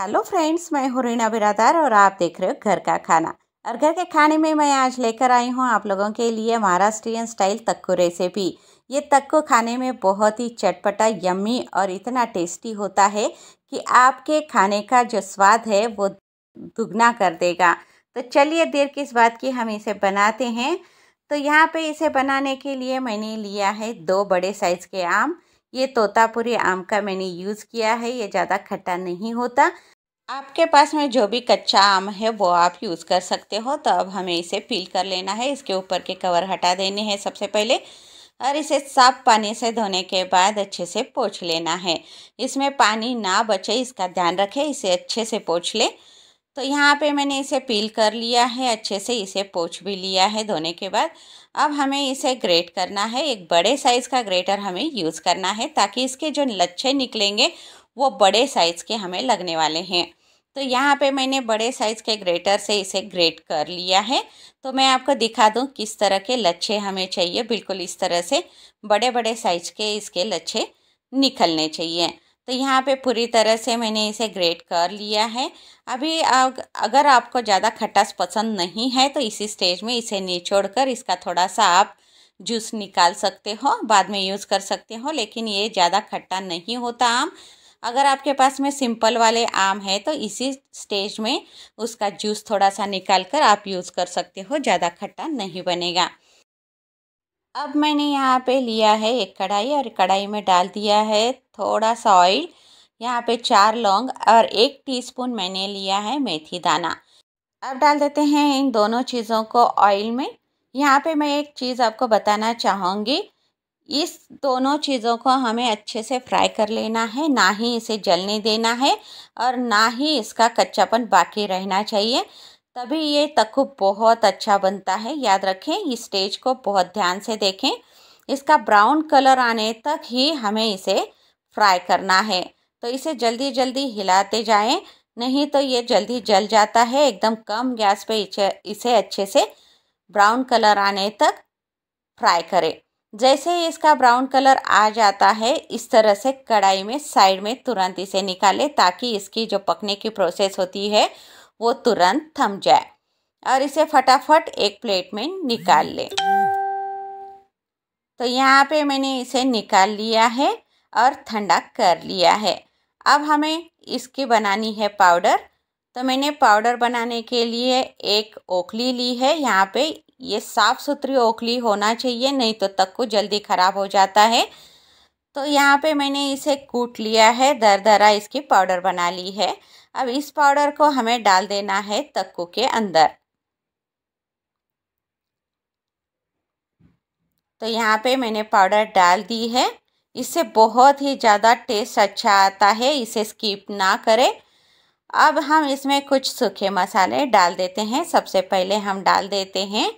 hello friends मैं हूँ रीना बिरादार और आप देख रहे हो घर का खाना और घर के खाने में मैं आज लेकर आई हूँ आप लोगों के लिए महाराष्ट्रियन स्टाइल तक्को रेसिपी ये तक्को खाने में बहुत ही चटपटा यम्मी और इतना टेस्टी होता है कि आपके खाने का जो स्वाद है वो दुगना कर देगा तो चलिए देर किस बात की हम इसे बनाते हैं तो यहाँ पे इसे बनाने के लिए मैंने लिया है दो बड़े साइज़ के आम ये तोतापुरी आम का मैंने यूज़ किया है ये ज़्यादा खट्टा नहीं होता आपके पास में जो भी कच्चा आम है वो आप यूज़ कर सकते हो तो अब हमें इसे पील कर लेना है इसके ऊपर के कवर हटा देने हैं सबसे पहले और इसे साफ पानी से धोने के बाद अच्छे से पोछ लेना है इसमें पानी ना बचे इसका ध्यान रखें इसे अच्छे से पोछ लें तो यहाँ पे मैंने इसे पील कर लिया है अच्छे से इसे पोछ भी लिया है धोने के बाद अब हमें इसे ग्रेट करना है एक बड़े साइज़ का ग्रेटर हमें यूज़ करना है ताकि इसके जो लच्छे निकलेंगे वो बड़े साइज़ के हमें लगने वाले हैं तो यहाँ पे मैंने बड़े साइज़ के ग्रेटर से इसे ग्रेट कर लिया है तो मैं आपको दिखा दूँ किस तरह के लच्छे हमें चाहिए बिल्कुल इस तरह से बड़े बड़े साइज़ के इसके लच्छे निकलने चाहिए तो यहाँ पे पूरी तरह से मैंने इसे ग्रेट कर लिया है अभी अगर आपको ज़्यादा खटास पसंद नहीं है तो इसी स्टेज में इसे निचोड़ कर इसका थोड़ा सा आप जूस निकाल सकते हो बाद में यूज़ कर सकते हो लेकिन ये ज़्यादा खट्टा नहीं होता आम अगर आपके पास में सिंपल वाले आम है तो इसी स्टेज में उसका जूस थोड़ा सा निकाल कर आप यूज़ कर सकते हो ज़्यादा खट्टा नहीं बनेगा अब मैंने यहाँ पे लिया है एक कढ़ाई और कढ़ाई में डाल दिया है थोड़ा सा ऑयल यहाँ पे चार लौंग और एक टीस्पून मैंने लिया है मेथी दाना अब डाल देते हैं इन दोनों चीज़ों को ऑयल में यहाँ पे मैं एक चीज़ आपको बताना चाहूँगी इस दोनों चीज़ों को हमें अच्छे से फ्राई कर लेना है ना ही इसे जलने देना है और ना ही इसका कच्चापन बाकी रहना चाहिए तभी ये तखु बहुत अच्छा बनता है याद रखें इस स्टेज को बहुत ध्यान से देखें इसका ब्राउन कलर आने तक ही हमें इसे फ्राई करना है तो इसे जल्दी जल्दी हिलाते जाएं नहीं तो ये जल्दी जल जाता है एकदम कम गैस पे इसे अच्छे से ब्राउन कलर आने तक फ्राई करें जैसे ही इसका ब्राउन कलर आ जाता है इस तरह से कढ़ाई में साइड में तुरंत इसे निकालें ताकि इसकी जो पकने की प्रोसेस होती है वो तुरंत थम जाए और इसे फटाफट एक प्लेट में निकाल लें तो यहाँ पे मैंने इसे निकाल लिया है और ठंडा कर लिया है अब हमें इसकी बनानी है पाउडर तो मैंने पाउडर बनाने के लिए एक ओखली ली है यहाँ पे ये साफ़ सुथरी ओखली होना चाहिए नहीं तो तक्कू जल्दी ख़राब हो जाता है तो यहाँ पे मैंने इसे कूट लिया है दर दरा इसकी पाउडर बना ली है अब इस पाउडर को हमें डाल देना है तक्कू के अंदर तो यहाँ पे मैंने पाउडर डाल दी है इससे बहुत ही ज़्यादा टेस्ट अच्छा आता है इसे स्किप ना करें अब हम इसमें कुछ सूखे मसाले डाल देते हैं सबसे पहले हम डाल देते हैं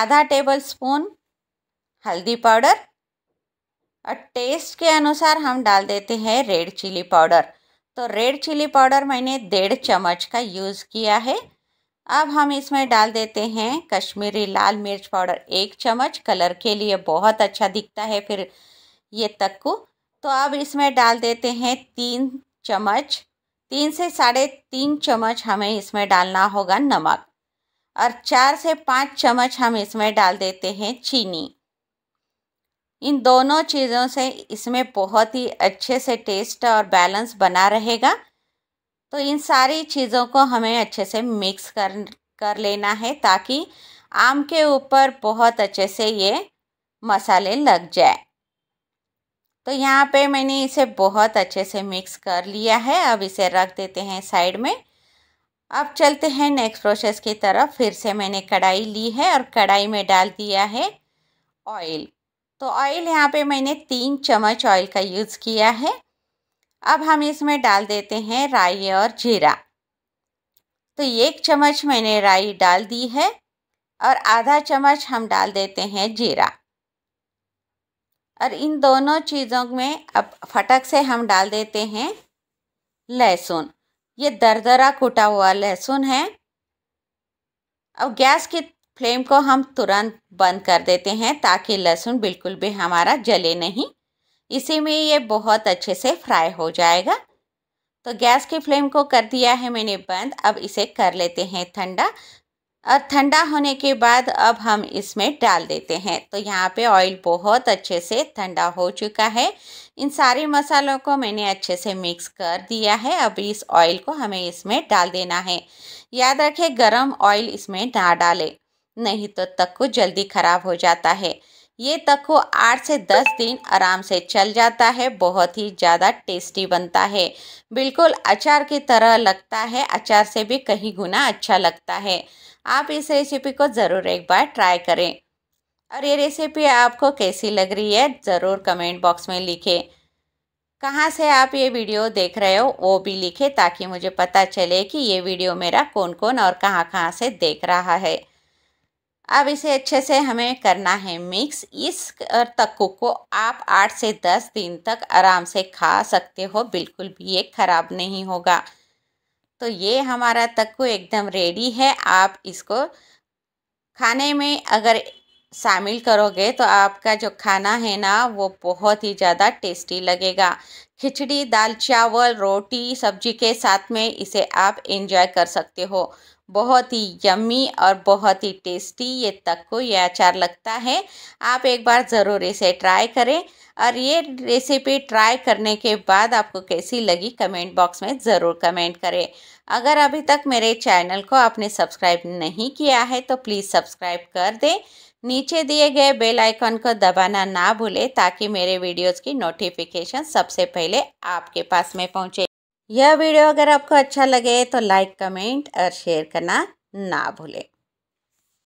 आधा टेबल स्पून हल्दी पाउडर और टेस्ट के अनुसार हम डाल देते हैं रेड चिली पाउडर तो रेड चिली पाउडर मैंने डेढ़ चम्मच का यूज़ किया है अब हम इसमें डाल देते हैं कश्मीरी लाल मिर्च पाउडर एक चम्मच कलर के लिए बहुत अच्छा दिखता है फिर ये तक्कू तो अब इसमें डाल देते हैं तीन चम्मच तीन से साढ़े तीन चम्मच हमें इसमें डालना होगा नमक और चार से पाँच चम्मच हम इसमें डाल देते हैं चीनी इन दोनों चीज़ों से इसमें बहुत ही अच्छे से टेस्ट और बैलेंस बना रहेगा तो इन सारी चीज़ों को हमें अच्छे से मिक्स कर कर लेना है ताकि आम के ऊपर बहुत अच्छे से ये मसाले लग जाए तो यहाँ पे मैंने इसे बहुत अच्छे से मिक्स कर लिया है अब इसे रख देते हैं साइड में अब चलते हैं नेक्स्ट प्रोसेस की तरफ फिर से मैंने कढ़ाई ली है और कढ़ाई में डाल दिया है ऑयल तो ऑयल यहाँ पे मैंने तीन चम्मच ऑयल का यूज़ किया है अब हम इसमें डाल देते हैं राई और जीरा तो एक चम्मच मैंने राई डाल दी है और आधा चम्मच हम डाल देते हैं जीरा और इन दोनों चीज़ों में अब फटक से हम डाल देते हैं लहसुन ये दरदरा कुटा हुआ लहसुन है अब गैस की फ्लेम को हम तुरंत बंद कर देते हैं ताकि लहसुन बिल्कुल भी हमारा जले नहीं इसी में ये बहुत अच्छे से फ्राई हो जाएगा तो गैस की फ्लेम को कर दिया है मैंने बंद अब इसे कर लेते हैं ठंडा और ठंडा होने के बाद अब हम इसमें डाल देते हैं तो यहाँ पे ऑयल बहुत अच्छे से ठंडा हो चुका है इन सारे मसालों को मैंने अच्छे से मिक्स कर दिया है अब इस ऑयल को हमें इसमें डाल देना है याद रखें गरम ऑयल इसमें ना डालें नहीं तो तक्कू जल्दी खराब हो जाता है ये तक्कू आठ से दस दिन आराम से चल जाता है बहुत ही ज़्यादा टेस्टी बनता है बिल्कुल अचार की तरह लगता है अचार से भी कहीं गुना अच्छा लगता है आप इस रेसिपी को ज़रूर एक बार ट्राई करें और ये रेसिपी आपको कैसी लग रही है ज़रूर कमेंट बॉक्स में लिखें कहाँ से आप ये वीडियो देख रहे हो वो भी लिखें ताकि मुझे पता चले कि ये वीडियो मेरा कौन कौन और कहाँ कहाँ से देख रहा है अब इसे अच्छे से हमें करना है मिक्स इस तक्कू को आप आठ से दस दिन तक आराम से खा सकते हो बिल्कुल भी ये ख़राब नहीं होगा तो ये हमारा तक्कू एकदम रेडी है आप इसको खाने में अगर शामिल करोगे तो आपका जो खाना है ना वो बहुत ही ज़्यादा टेस्टी लगेगा खिचड़ी दाल चावल रोटी सब्जी के साथ में इसे आप एंजॉय कर सकते हो बहुत ही यम्मी और बहुत ही टेस्टी ये तक्को ये अचार लगता है आप एक बार ज़रूर इसे ट्राई करें और ये रेसिपी ट्राई करने के बाद आपको कैसी लगी कमेंट बॉक्स में ज़रूर कमेंट करें अगर अभी तक मेरे चैनल को आपने सब्सक्राइब नहीं किया है तो प्लीज़ सब्सक्राइब कर दें नीचे दिए गए बेल आइकॉन को दबाना ना भूलें ताकि मेरे वीडियोस की नोटिफिकेशन सबसे पहले आपके पास में पहुंचे यह वीडियो अगर आपको अच्छा लगे तो लाइक कमेंट और शेयर करना ना भूलें